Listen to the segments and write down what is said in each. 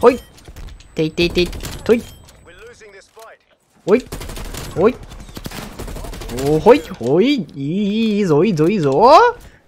ほいていていていといほいほいおほいほいいいぞいいぞいいぞ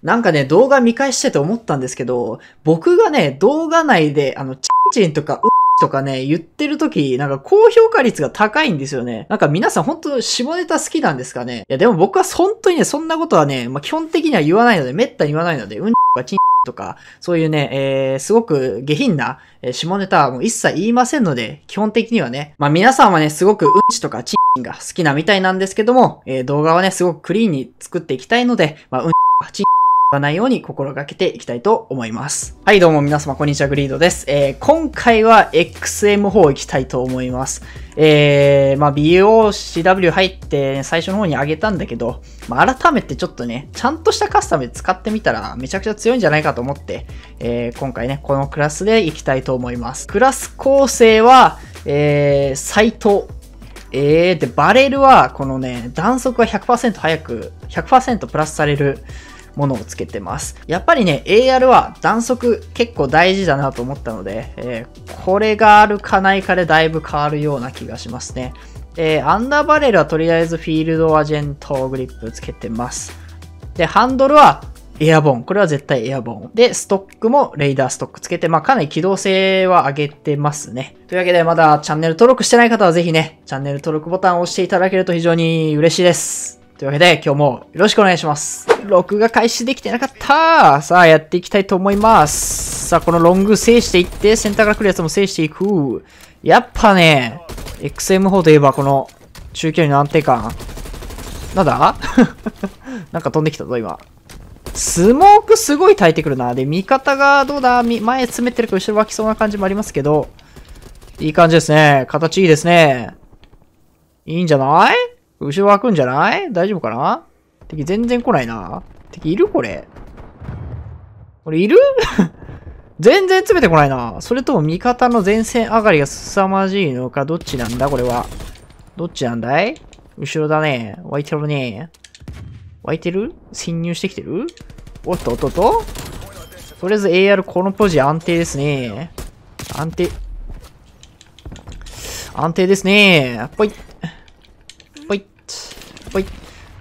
なんかね、動画見返してて思ったんですけど、僕がね、動画内で、あの、チンチンとか、うんとかね、言ってる時、なんか高評価率が高いんですよね。なんか皆さん本当下ネタ好きなんですかね。いやでも僕は本当にね、そんなことはね、まあ、基本的には言わないので、めったに言わないので、うんとかちんとか、そういうね、えー、すごく下品な、え下ネタはもう一切言いませんので、基本的にはね、まあ皆さんはね、すごくうんちとかチンが好きなみたいなんですけども、えー、動画はね、すごくクリーンに作っていきたいので、まあうんちとかちんわないように心がけていきたいと思います。はい、どうも皆様、こんにちは、グリードです。えー、今回は XM4 行きたいと思います。えー、まあ、BOCW 入って最初の方に上げたんだけど、まあ、改めてちょっとね、ちゃんとしたカスタムで使ってみたらめちゃくちゃ強いんじゃないかと思って、えー、今回ね、このクラスで行きたいと思います。クラス構成は、えー、サイト、えー、で、バレルは、このね、弾速が100%速く、100%プラスされる、ものをつけてます。やっぱりね、AR は弾速結構大事だなと思ったので、えー、これがあるかないかでだいぶ変わるような気がしますね。で、アンダーバレルはとりあえずフィールドアジェントグリップつけてます。で、ハンドルはエアボン。これは絶対エアボン。で、ストックもレイダーストックつけて、まあ、かなり機動性は上げてますね。というわけで、まだチャンネル登録してない方はぜひね、チャンネル登録ボタンを押していただけると非常に嬉しいです。というわけで、今日もよろしくお願いします。録画開始できてなかったさあ、やっていきたいと思います。さあ、このロング制していって、センターから来るやつも制していく。やっぱね、XM4 といえばこの中距離の安定感。なんだ なんか飛んできたぞ、今。スモークすごい耐えてくるな。で、味方がどうだ前詰めてるか後ろ湧きそうな感じもありますけど。いい感じですね。形いいですね。いいんじゃない後ろ開くんじゃない大丈夫かな敵全然来ないな。敵いるこれ。これいる 全然詰めてこないな。それとも味方の前線上がりが凄まじいのか、どっちなんだこれは。どっちなんだい後ろだね。湧いてるね。湧いてる侵入してきてるおっとおっとっととりあえず AR このポジ安定ですね。安定。安定ですね。ぽい。ほい。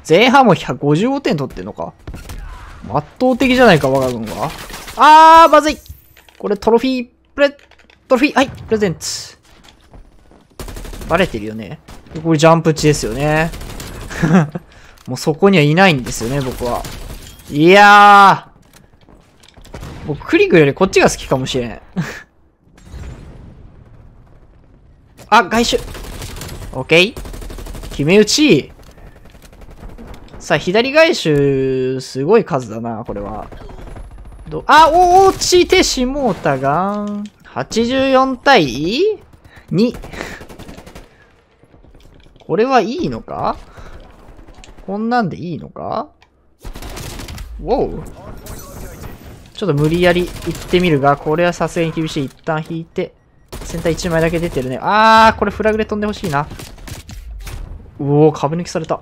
前半も155点取ってんのか。圧倒的じゃないか、我が軍は。あー、まずいこれトロフィー、プレ、トロフィー、はい、プレゼンツ。バレてるよね。これジャンプ値ですよね。もうそこにはいないんですよね、僕は。いやー。もうクリグよりこっちが好きかもしれん。あ、外周。オッケー。決め打ち。さあ、左外周、すごい数だな、これは。どあ、落ちてしもうたが、84対 2! これはいいのかこんなんでいいのかウォーちょっと無理やり行ってみるが、これはさすがに厳しい。一旦引いて、先端1枚だけ出てるね。あー、これフラグで飛んでほしいな。うおー、壁抜きされた。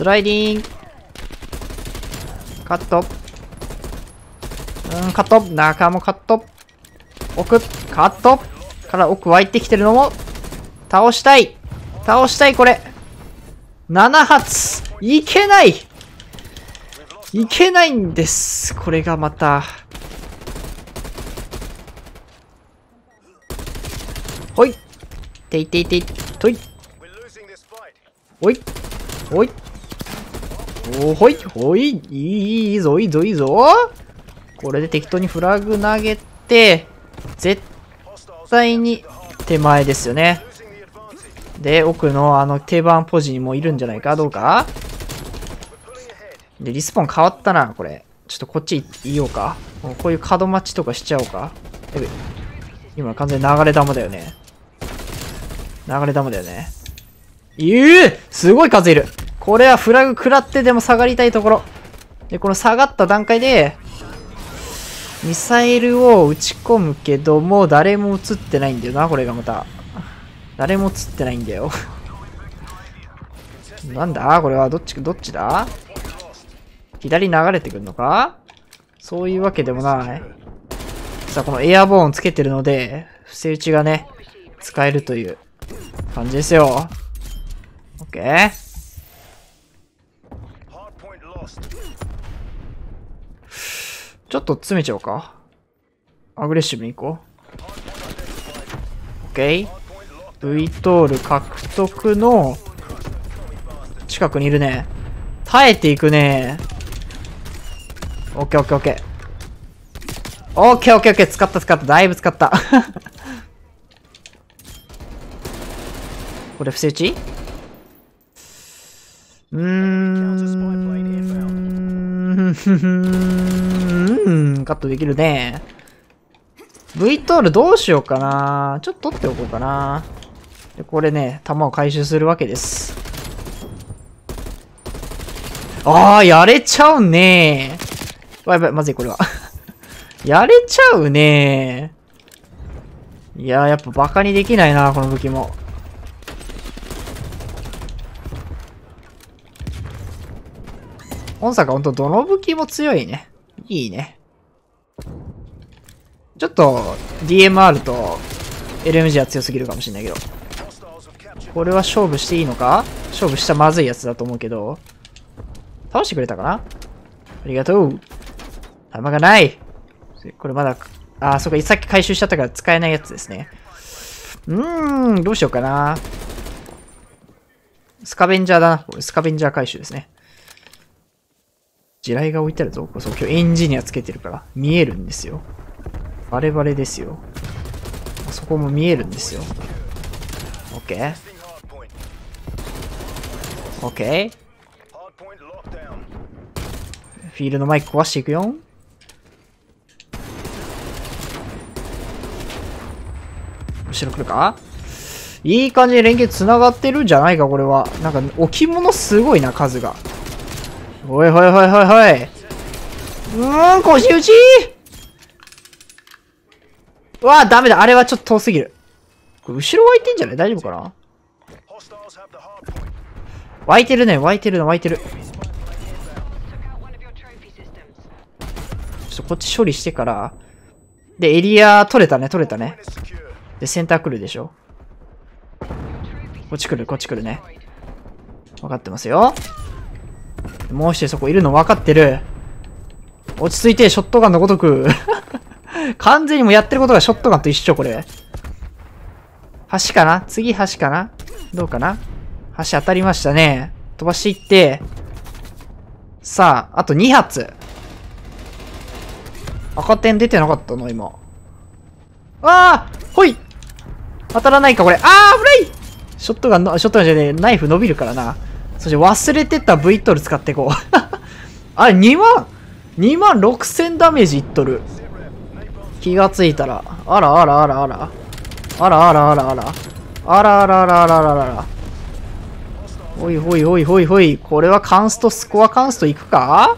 スライディングカットうんカット中もカット奥カットから奥湧いてきてるのも倒したい倒したいこれ7発いけないいけないんですこれがまたほいていていていといおいおいおほいほいいいぞいいぞいいぞこれで適当にフラグ投げて絶対に手前ですよねで奥のあの定番ポジにもいるんじゃないかどうかでリスポン変わったなこれちょっとこっちいようかこういう角待ちとかしちゃおうか今完全に流れ玉だよね流れ玉だよねええー、すごい数いるこれはフラグ食らってでも下がりたいところ。で、この下がった段階で、ミサイルを撃ち込むけども、誰も映ってないんだよな、これがまた。誰も映ってないんだよ。なんだこれは、どっち、どっちだ左流れてくるのかそういうわけでもない。さあ、このエアボーンつけてるので、伏せ打ちがね、使えるという感じですよ。オッケー。ちょっと詰めちゃおうか。アグレッシブに行こう。OK。V トール獲得の近くにいるね。耐えていくね。OKOKOK。OKOKOK、使った使った。だいぶ使った。これ不正値うーん。カットできるね。V トールどうしようかな。ちょっと取っておこうかな。で、これね、弾を回収するわけです。ああ、やれちゃうねー。やばい、まずい、これは やれちゃうねー。いややっぱバカにできないな、この武器も。本作は本当どの武器も強いね。いいね。ちょっと DMR と LMG は強すぎるかもしれないけど。これは勝負していいのか勝負したまずいやつだと思うけど。倒してくれたかなありがとう。弾がない。これまだ、あそっか、さっき回収しちゃったから使えないやつですね。うーん、どうしようかな。スカベンジャーだな。これスカベンジャー回収ですね。地雷が置いてあるぞ。こそ今日エンジニアつけてるから、見えるんですよ。バレバレですよ。あそこも見えるんですよ。OK? OK? フィールドマイク壊していくよ。後ろ来るかいい感じで連携繋がってるんじゃないか、これは。なんか、置物すごいな、数が。おいおいおいおいおい。うーん、腰打ちうわあ、ダメだ。あれはちょっと遠すぎる。これ後ろ湧いてんじゃない大丈夫かな湧いてるね。湧いてるの、湧いてる。ちょっとこっち処理してから。で、エリア取れたね、取れたね。で、センター来るでしょ。こっち来る、こっち来るね。分かってますよ。もう一人そこいるの分かってる。落ち着いて、ショットガンのごとく完全にもうやってることがショットガンと一緒、これ。橋かな次橋かなどうかな橋当たりましたね。飛ばしていって。さあ、あと2発。赤点出てなかったの、今。ああほい当たらないか、これ。ああ危ないショットガンの、ショットガンじゃねえ、ナイフ伸びるからな。そして忘れてた V トル使っていこう。あれ、2万 ?2 万6 0ダメージいっとる。気がついたら、あらあらあらあら。あらあらあらあら。あらあらあらあらあらあら。ほいほいほいほいほい。これはカンスト、スコアカンストいくか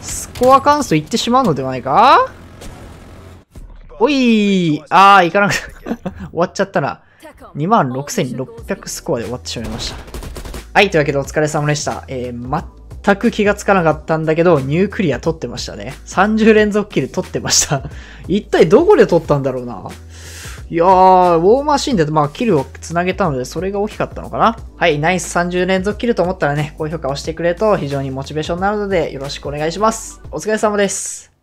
スコアカンストいってしまうのではないかおいああ、いかなく終わっちゃったな。26,600スコアで終わってしまいました。はい、というわけでお疲れ様でした。えー、全く気がつかなかったんだけど、ニュークリア取ってましたね。30連続キル取ってました 一体どこで撮ったんだろうな。いやー、ウォーマシンで、まあ、キルを繋げたので、それが大きかったのかな。はい、ナイス30連続キルと思ったらね、高評価をしてくれると非常にモチベーションになるので、よろしくお願いします。お疲れ様です。